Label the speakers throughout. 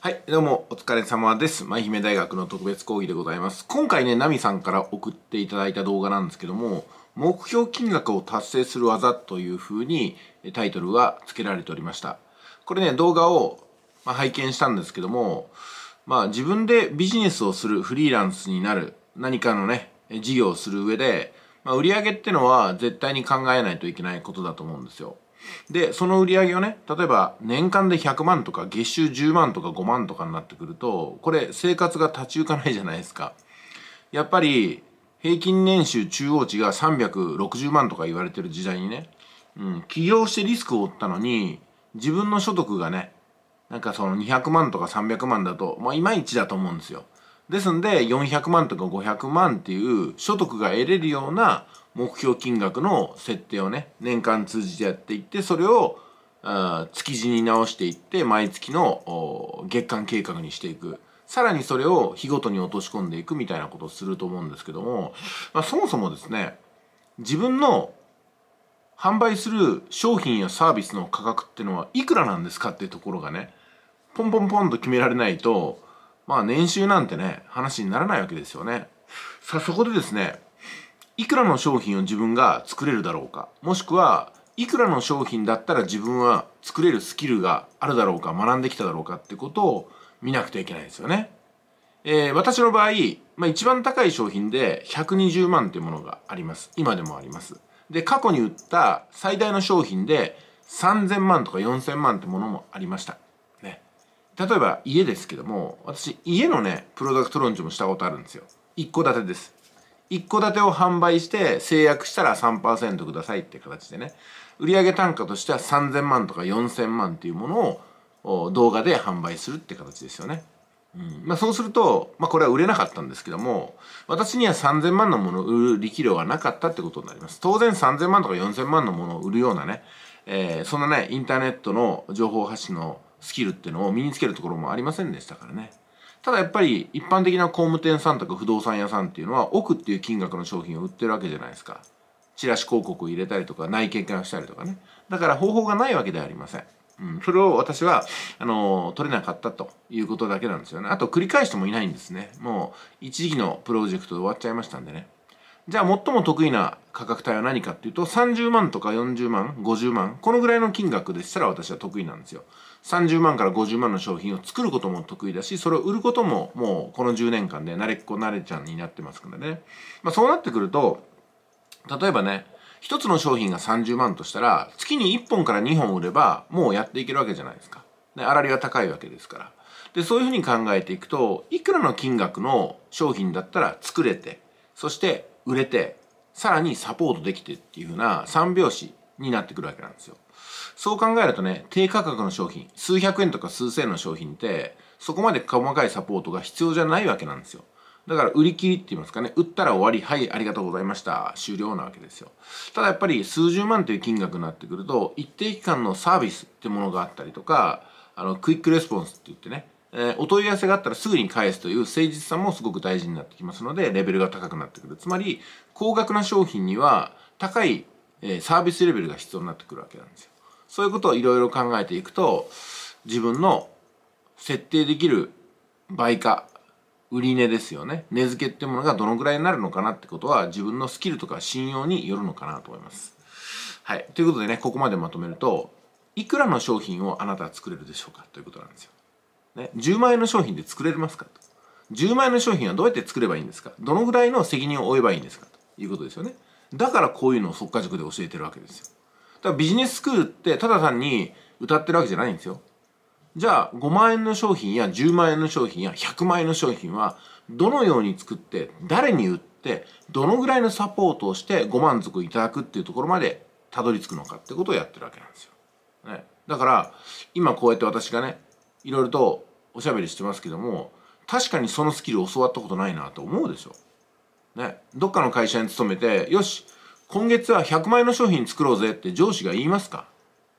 Speaker 1: はい、どうもお疲れ様です。舞姫大学の特別講義でございます。今回ね、ナミさんから送っていただいた動画なんですけども、目標金額を達成する技という風にタイトルが付けられておりました。これね、動画を、ま拝見したんですけども、まあ自分でビジネスをする、フリーランスになる、何かのね、事業をする上で、まあ、売上ってのは絶対に考えないといけないことだと思うんですよ。でその売り上げをね例えば年間で100万とか月収10万とか5万とかになってくるとこれ生活が立ち行かないじゃないですかやっぱり平均年収中央値が360万とか言われてる時代にね、うん、起業してリスクを負ったのに自分の所得がねなんかその200万とか300万だとまあいまいちだと思うんですよですんで400万とか500万っていう所得が得れるような目標金額の設定をね年間通じてやっていってそれを築地に直していって毎月の月間計画にしていくさらにそれを日ごとに落とし込んでいくみたいなことをすると思うんですけども、まあ、そもそもですね自分の販売する商品やサービスの価格ってのはいくらなんですかっていうところがねポンポンポンと決められないとまあ年収なんてね話にならないわけですよねさあそこでですねいくらの商品を自分が作れるだろうかもしくはいくらの商品だったら自分は作れるスキルがあるだろうか学んできただろうかってことを見なくてはいけないですよね。えー、私の場合、まあ、一番高い商品で120万というものがあります。今でもあります。で、過去に売った最大の商品で3000万とか4000万ってものもありました。ね。例えば家ですけども、私家のね、プロダクトローンチもしたことあるんですよ。一戸建てです。一戸建てを販売して制約したら3%くださいって形でね売上単価としては3000万とか4000万っていうものを動画で販売するって形ですよね。うんまあ、そうすると、まあ、これは売れなかったんですけども私には3000万のものを売る力量がなかったってことになります当然3000万とか4000万のものを売るようなね、えー、そんなねインターネットの情報発信のスキルっていうのを身につけるところもありませんでしたからね。ただやっぱり一般的な工務店さんとか不動産屋さんっていうのは億っていう金額の商品を売ってるわけじゃないですかチラシ広告を入れたりとか内見会をしたりとかねだから方法がないわけではありません、うん、それを私はあの取れなかったということだけなんですよねあと繰り返してもいないんですねもう一時期のプロジェクトで終わっちゃいましたんでねじゃあ最も得意な価格帯は何かっていうと30万とか40万50万このぐらいの金額でしたら私は得意なんですよ30万から50万の商品を作ることも得意だしそれを売ることももうこの10年間で慣れっこ慣れちゃんになってますからね、まあ、そうなってくると例えばね一つの商品が30万としたら月に1本から2本売ればもうやっていけるわけじゃないですか。ね、粗利が高いわけですから。でそういうふうに考えていくといくらの金額の商品だったら作れてそして売れて、さらにサポートできてっていう風な3拍子になってくるわけなんですよ。そう考えるとね、低価格の商品、数百円とか数千円の商品って、そこまで細かいサポートが必要じゃないわけなんですよ。だから売り切りって言いますかね、売ったら終わり、はい、ありがとうございました、終了なわけですよ。ただやっぱり数十万という金額になってくると、一定期間のサービスってものがあったりとか、あの、クイックレスポンスって言ってね、えー、お問い合わせがあったらすぐに返すという誠実さもすごく大事になってきますので、レベルが高くなってくる。つまり、高額な商品には高い、えー、サービスレベルが必要になってくるわけなんですよ。そういうことをいろいろ考えていくと、自分の設定できる倍価、売値ですよね。値付けってものがどのぐらいになるのかなってことは、自分のスキルとか信用によるのかなと思います。はい。ということでね、ここまでまとめると、いくらの商品をあなたは作れるでしょうかということなんですよ。ね、10万円の商品で作れますかと10万円の商品はどうやって作ればいいんですかどのぐらいの責任を負えばいいんですかということですよねだからこういうのを即果塾で教えてるわけですよだからビジネススクールってただ単に歌ってるわけじゃないんですよじゃあ5万円の商品や10万円の商品や100万円の商品はどのように作って誰に売ってどのぐらいのサポートをしてご満足いただくっていうところまでたどり着くのかってことをやってるわけなんですよ。ね、だから今こうやって私がねいろいろとおしゃべりしてますけども確かにそのスキル教わったことないなと思うでしょ。ね、どっかの会社に勤めてよし今月は100万円の商品作ろうぜって上司が言いますか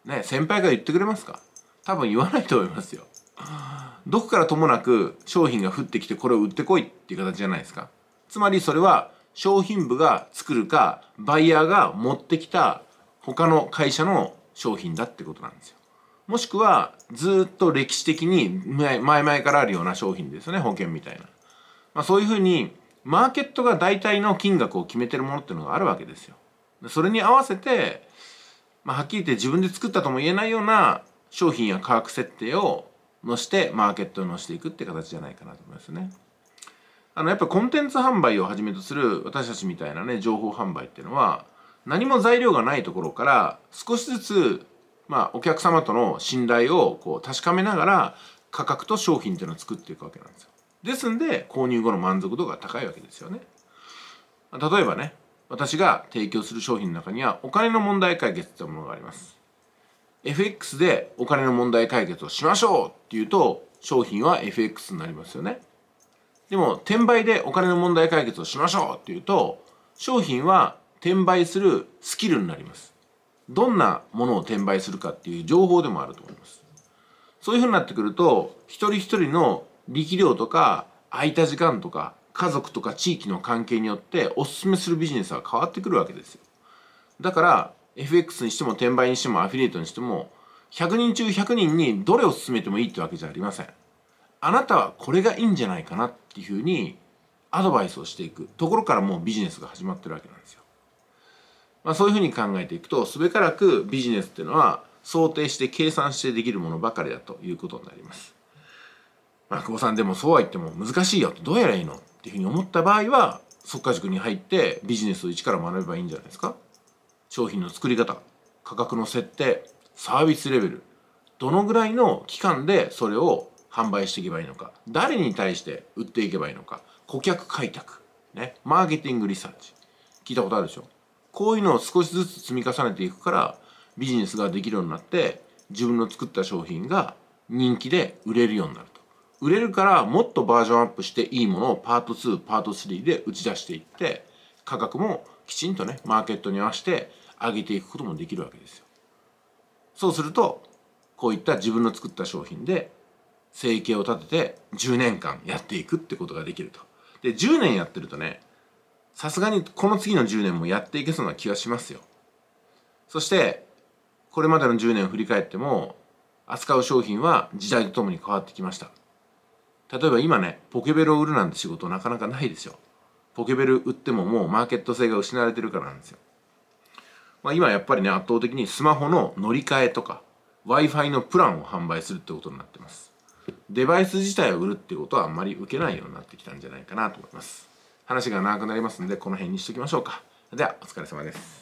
Speaker 1: ね先輩が言ってくれますか多分言わないと思いますよ。どこからともなく商品が降ってきてこれを売ってこいっていう形じゃないですか。つまりそれは商品部が作るかバイヤーが持ってきた他の会社の商品だってことなんですよ。もしくはずっと歴史的に前々からあるような商品ですね保険みたいな、まあ、そういうふうにマーケットが大体の金額を決めてるものっていうのがあるわけですよそれに合わせて、まあ、はっきり言って自分で作ったとも言えないような商品や価格設定をのしてマーケットをのしていくって形じゃないかなと思いますね。あのやっぱコンテンツ販売をはじめとする私たちみたいなね情報販売っていうのは何も材料がないところから少しずつまあ、お客様との信頼をこう確かめながら価格と商品っていうのを作っていくわけなんですよですんで購入後の満足度が高いわけですよね例えばね私が提供する商品の中にはお金の問題解決というものがあります FX でお金の問題解決をしましょうっていうと商品は FX になりますよねでも転売でお金の問題解決をしましょうっていうと商品は転売するスキルになりますどんなものを転売するかっていう情報でもあると思います。そういうふうになってくると、一人一人の力量とか、空いた時間とか、家族とか地域の関係によって、おすすめするビジネスは変わってくるわけですよ。だから、FX にしても転売にしてもアフィリエイトにしても、100人中100人にどれを勧めてもいいってわけじゃありません。あなたはこれがいいんじゃないかなっていうふうにアドバイスをしていくところからもうビジネスが始まってるわけなんですよ。まあ、そういうふうに考えていくとすべからくビジネスっていうのは想定して計算してできるものばかりだということになります。まあ、久保さんでもそうは言っても難しいよどうやらいいのっていうふうに思った場合は即化塾に入ってビジネスを一から学べばいいんじゃないですか商品の作り方価格の設定サービスレベルどのぐらいの期間でそれを販売していけばいいのか誰に対して売っていけばいいのか顧客開拓、ね、マーケティングリサーチ聞いたことあるでしょこういうのを少しずつ積み重ねていくからビジネスができるようになって自分の作った商品が人気で売れるようになると売れるからもっとバージョンアップしていいものをパート2パート3で打ち出していって価格もきちんとねマーケットに合わせて上げていくこともできるわけですよそうするとこういった自分の作った商品で生計を立てて10年間やっていくってことができるとで10年やってるとねさすがにこの次の10年もやっていけそうな気がしますよ。そして、これまでの10年を振り返っても、扱う商品は時代とともに変わってきました。例えば今ね、ポケベルを売るなんて仕事なかなかないですよ。ポケベル売ってももうマーケット性が失われてるからなんですよ。まあ、今やっぱりね、圧倒的にスマホの乗り換えとか、Wi-Fi のプランを販売するってことになってます。デバイス自体を売るってことはあんまり受けないようになってきたんじゃないかなと思います。話が長くなりますんで、この辺にしときましょうか。では、お疲れ様です。